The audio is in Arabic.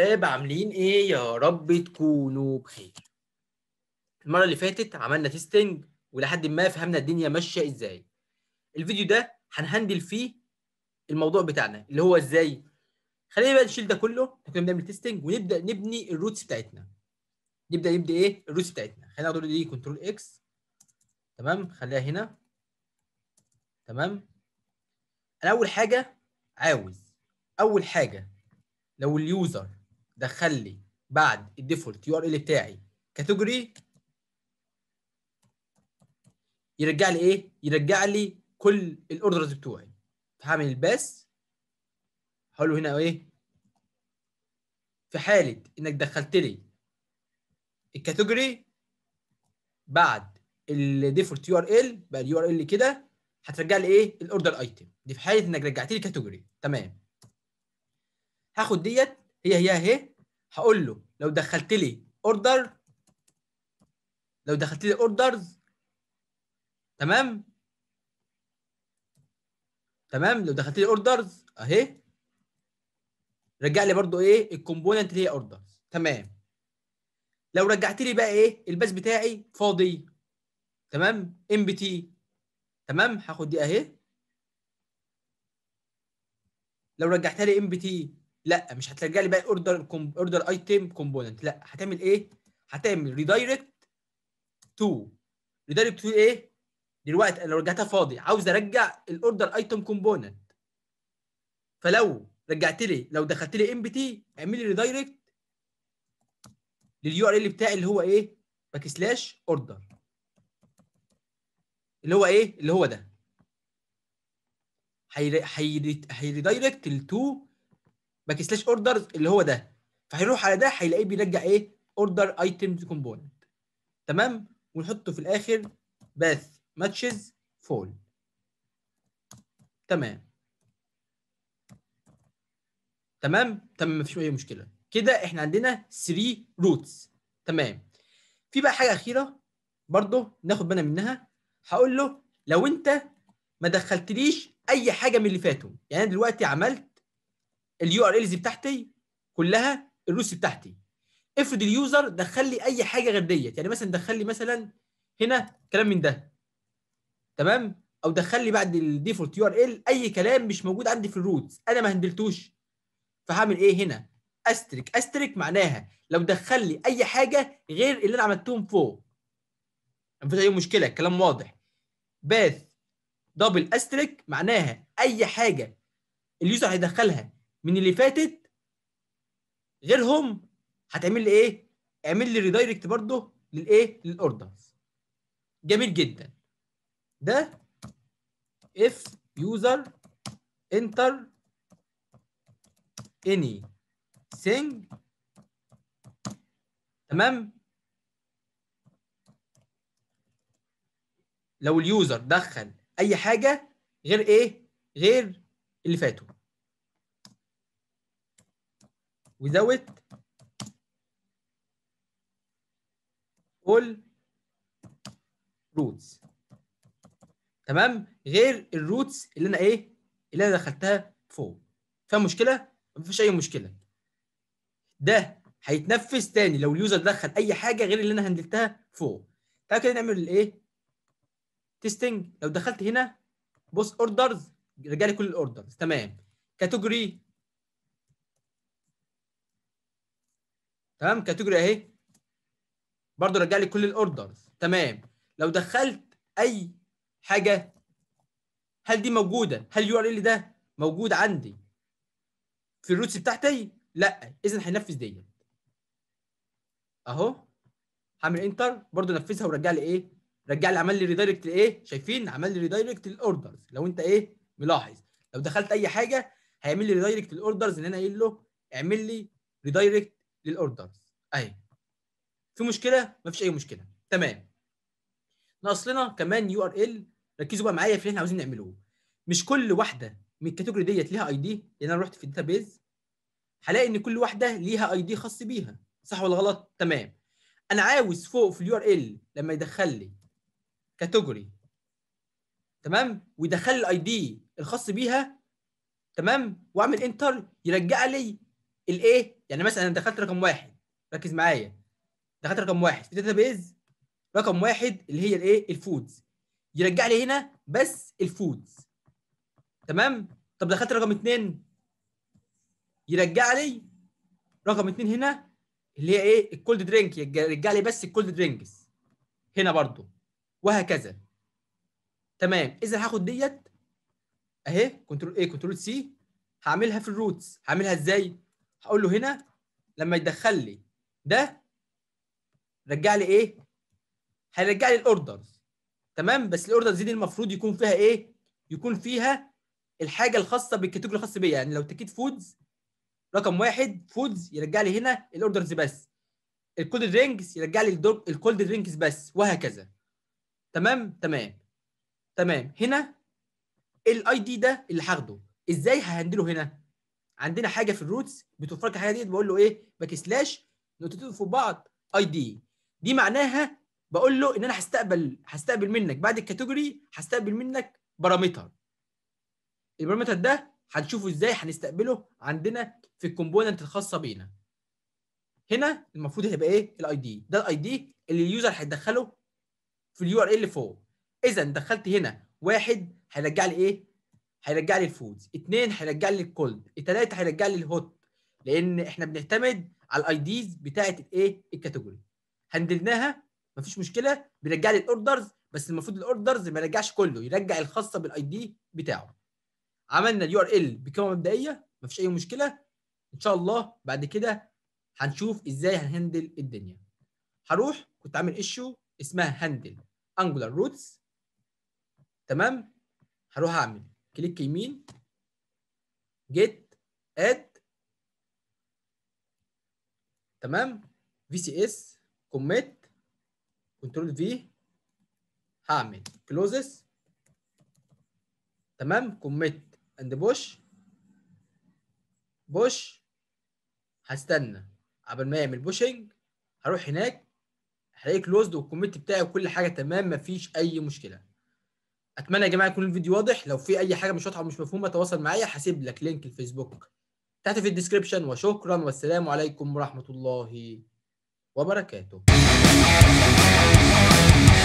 شباب عاملين ايه يا رب تكونوا بخير المره اللي فاتت عملنا تيستنج ولحد ما فهمنا الدنيا ماشيه ازاي الفيديو ده هنهندل فيه الموضوع بتاعنا اللي هو ازاي خلينا بقى نشيل ده كله احنا كنا بنعمل تيستنج ونبدا نبني الروتس بتاعتنا نبدا نبدا ايه الروتس بتاعتنا خلينا ناخد دي إيه؟ كنترول اكس تمام خليها هنا تمام انا اول حاجه عاوز اول حاجه لو اليوزر دخل لي بعد الديفولت يو ار ال بتاعي كاتيجوري يرجع لي ايه؟ يرجع لي كل الاوردرز بتوعي هعمل الباس هقول له هنا ايه؟ في حاله انك دخلت لي الكاتيجوري بعد الديفولت يو ار ال بقى اليو ار ال كده هترجع لي ايه؟ الاوردر ايتم دي في حاله انك رجعت لي كاتيجوري تمام هاخد ديت هي هي اهي هقول له لو دخلت لي اوردر لو دخلت لي اوردرز تمام تمام لو دخلت لي اوردرز اهي رجع لي برضو ايه الكومبوننت اللي هي اوردرز تمام لو رجعت لي بقى ايه الباس بتاعي فاضي تمام ام بي تي تمام هاخد دي اهي لو رجعتها لي ام بي تي لا مش هترجع لي بقى اوردر اوردر ايتم كومبوننت لا هتعمل ايه؟ هتعمل ريدايركت تو ريدايركت تو ايه؟ دلوقتي انا رجعتها فاضي عاوز ارجع الاوردر ايتم كومبوننت فلو رجعت لي لو دخلت لي ام بي تي اعمل لي ريدايركت لليو ار ال بتاعي اللي هو ايه؟ باك سلاش اوردر اللي هو ايه؟ اللي هو ده هي هي ل التو باك سلاش اوردرز اللي هو ده فهيروح على ده هيلاقيه بيرجع ايه اوردر ايتمز كومبوننت تمام ونحطه في الاخر باث ماتشز فول تمام تمام تمام مفيش اي مشكله كده احنا عندنا 3 روتس تمام في بقى حاجه اخيره برضه ناخد بالنا منها هقول له لو انت ما دخلتليش اي حاجه من اللي فاتوا يعني انا دلوقتي عملت اليو ار الز بتاعتي كلها الروس بتاعتي افرض اليوزر دخل لي اي حاجه غير ديت يعني مثلا دخل لي مثلا هنا كلام من ده تمام او دخل لي بعد الديفولت يو ار ال اي كلام مش موجود عندي في الروت انا ما هندلتوش فهعمل ايه هنا استريك استريك معناها لو دخل لي اي حاجه غير اللي انا عملتهم فوق مفيش اي مشكله الكلام واضح باث دبل استريك معناها اي حاجه اليوزر هيدخلها من اللي فاتت غيرهم هتعمل لي ايه؟ اعمل لي ريدايركت برضه للايه؟ للاوردرز جميل جدا ده if user enter any thing تمام لو اليوزر دخل اي حاجه غير ايه غير اللي فاتوا without all roots تمام غير الروتس اللي انا ايه اللي انا دخلتها فوق فيها مشكله مفيش اي مشكله ده هيتنفذ تاني لو اليوزر دخل اي حاجه غير اللي انا هندلتها فوق تعالى كده نعمل الايه تيستينج لو دخلت هنا بص اوردرز رجع لي كل الاوردرز تمام كاتيجوري تمام كاتيجوري اهي برضو رجع لي كل الاوردرز تمام لو دخلت اي حاجه هل دي موجوده هل اليو ار ال ده موجود عندي في الروتس بتاعتي لا اذا هينفذ ديت اهو هعمل انتر برضو نفذها ورجع لي ايه رجع لي عمل لي ريدايركت لايه شايفين عمل لي ريدايركت للاوردرز لو انت ايه ملاحظ لو دخلت اي حاجه هيعمل لي ريدايركت للاوردرز ان انا قايل له اعمل لي ريدايركت للاوردرز اهي أيوة. في مشكله مفيش اي مشكله تمام ناقص لنا كمان يو ار ال ركزوا بقى معايا في اللي احنا عاوزين نعمله مش كل واحده من الكاتيجوري ديت ليها اي دي لان انا رحت في الداتابيز هلاقي ان كل واحده ليها اي دي خاص بيها صح ولا غلط تمام انا عاوز فوق في اليو ار ال لما يدخل لي كاتيجوري تمام ويدخل لي الاي دي الخاص بيها تمام واعمل انتر يرجع لي الايه يعني مثلا انا دخلت رقم واحد ركز معايا دخلت رقم واحد في داتا بيز رقم واحد اللي هي الايه الفودز يرجع لي هنا بس الفودز تمام طب دخلت رقم اثنين يرجع لي رقم اثنين هنا اللي هي ايه الكولد درينك يرجع لي بس الكولد درينكس هنا برضو وهكذا تمام اذا هاخد ديت اهي كنترول ايه كنترول سي هعملها في الروتس هعملها ازاي هقول له هنا لما يدخل لي ده رجع لي ايه؟ هيرجع لي الاوردرز تمام بس الاوردرز دي المفروض يكون فيها ايه؟ يكون فيها الحاجه الخاصه بالكاتيجوري الخاص بيا يعني لو تكيت فودز رقم واحد فودز يرجع لي هنا الاوردرز بس الكولد درينكس يرجع لي الكولد درينكس بس وهكذا تمام تمام تمام هنا الاي دي ده اللي هاخده ازاي ههندله هنا عندنا حاجه في الروتس بتوفر لك الحاجه دي بقول له ايه باك سلاش نقطتين فوق بعض اي دي دي معناها بقول له ان انا هستقبل هستقبل منك بعد الكاتيجوري هستقبل منك بارامتر البارامتر ده هنشوفه ازاي هنستقبله عندنا في الكومبوننت الخاصه بينا هنا المفروض هيبقى ايه الاي دي ده الاي دي اللي اليوزر هيدخله في اليو ار ال فوق اذا دخلت هنا واحد هيرجع لي ايه هيرجع لي الفودز اثنين هيرجع لي الكولد ثلاثه هيرجع لي الهوت لان احنا بنعتمد على الاي ديز بتاعه الايه الكاتيجوري هندلناها مفيش مشكله بيرجع لي الاوردرز بس المفروض الاوردرز ما يرجعش كله يرجع الخاصه بالاي دي بتاعه عملنا اليو ار ال بقيمه مبدئيه مفيش اي مشكله ان شاء الله بعد كده هنشوف ازاي هنهندل الدنيا هروح كنت عامل ايشو اسمها هندل انجولار روتس تمام هروح اعمل كليك يمين جيت اد تمام في سي اس كوميت كنترول في هعمل كلوزس تمام كوميت اند بوش بوش هستنى قبل ما يعمل بوشنج هروح هناك هلاقي كلوزد والكوميت بتاعي وكل حاجه تمام مفيش اي مشكله اتمنى يا جماعه يكون الفيديو واضح لو في اي حاجه مش واضحه ومش مفهومه تواصل معايا هسيب لك لينك الفيسبوك تحت في الديسكربشن وشكرا والسلام عليكم ورحمه الله وبركاته